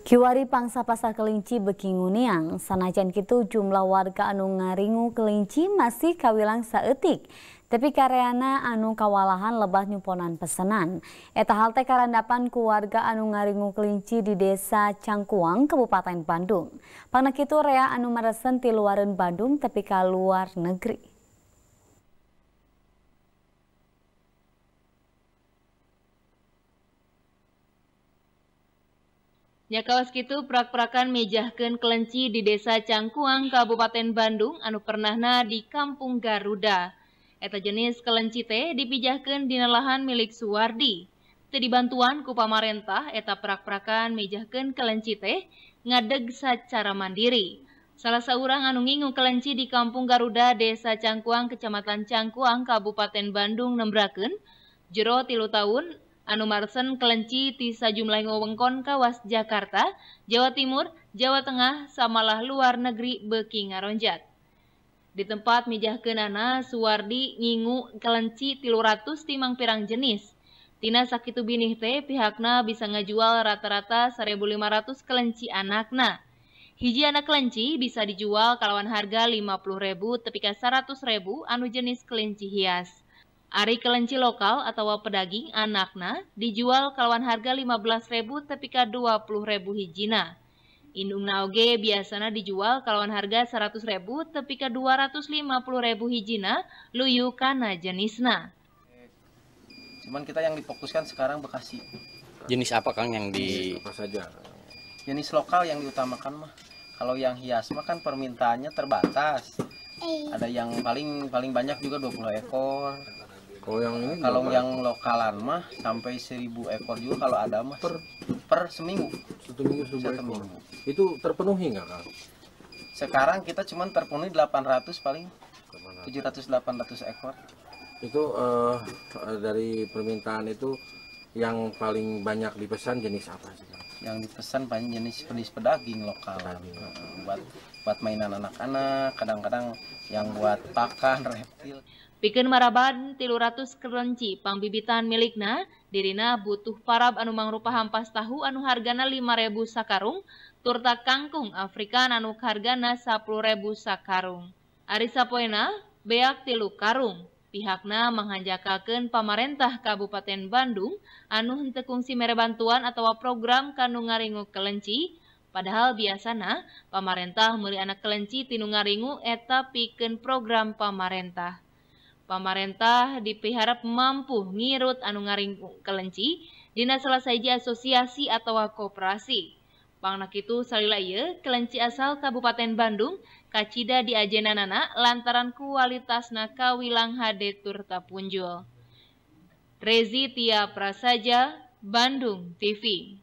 Kiwari pangsa pasar kelinci Bekinguniang, sanajan kitu jumlah warga anu ngaringu kelinci masih kawilang saetik. Tapi kareana anu kawalahan lebah nyuponan pesenan. Eta hal keluarga anu ngaringu kelinci di desa Cangkuang, Kabupaten Bandung. Pangna kitu rea anu maresen ti luaran Bandung tapi luar negeri. Ya kawas kitu prak-prakan mijahkeun kelenci di Desa Cangkuang, Kabupaten Bandung anu pernahna di Kampung Garuda. Eta jenis kelenci teh dipijahkan di lahan milik Suwardi. Tadi bantuan ku pamarentah eta prak-prakan mijahkeun kelenci teh ngadeg secara mandiri. Salah seorang anu ngingu kelenci di Kampung Garuda, Desa Cangkuang, Kecamatan Cangkuang, Kabupaten Bandung nembraken jero tilu tahun anu marsen kelenci ti jumlah wewengkon kawas Jakarta, Jawa Timur, Jawa Tengah, samalah luar negeri beki ngaronjat. Di tempat mijah kenana, Suwardi nyingu kelenci tiluratus timang pirang jenis. Tina sakitu binih teh pihakna bisa ngejual rata-rata 1.500 kelenci anakna. Hiji anak kelinci bisa dijual kalawan harga 50.000 tepika 100.000 anu jenis kelinci hias. Ari kelenci lokal atau pedaging anakna dijual kalawan harga 15.000 tepika ribu hijina. Indungna oge biasana dijual kalawan harga 100.000 tepika 250.000 hijina luyu kana jenisna. Cuman kita yang difokuskan sekarang Bekasi. Jenis apa Kang yang di jenis apa saja? Jenis lokal yang diutamakan mah. Kalau yang hias mah kan permintaannya terbatas. Iya. Ada yang paling paling banyak juga 20 ekor kalau gitu. oh, yang ini kalau yang lokalan mah sampai seribu ekor juga kalau ada mah per per seminggu. Satu minggu Satu Minggu. Itu terpenuhi nggak kan? Sekarang kita cuma terpenuhi 800 paling. 700 800 ekor. Itu uh, dari permintaan itu yang paling banyak dipesan jenis apa sih? yang dipesan banyak jenis jenis pedaging lokal nah, buat buat mainan anak-anak kadang-kadang yang buat pakan reptil Pikeun maraban 300 kelenci pangbibitan milikna, dirina butuh parab anu mangrupa hampas tahu anu hargana 5000 sakarung, turta kangkung Afrika anu hargana 10000 sakarung. arisa sapoena beak tilu karung pihakna menghanjakaken pamarentah Kabupaten Bandung anu hentekungsi mere bantuan atau program kanungaringu kelinci kelenci padahal biasana pamarentah meli anak kelenci tinungaringu ngaringu eta piken program pamarentah pamarentah dipiharap mampu ngirut anungaringu ngaringu kelenci dina selesai asosiasi atau kooperasi Pangnak itu salilaya, kelenci asal Kabupaten Bandung, kacida di anak lantaran kualitasna kawilang hade turta punjul. Rezi Tia Prasaja, Bandung TV.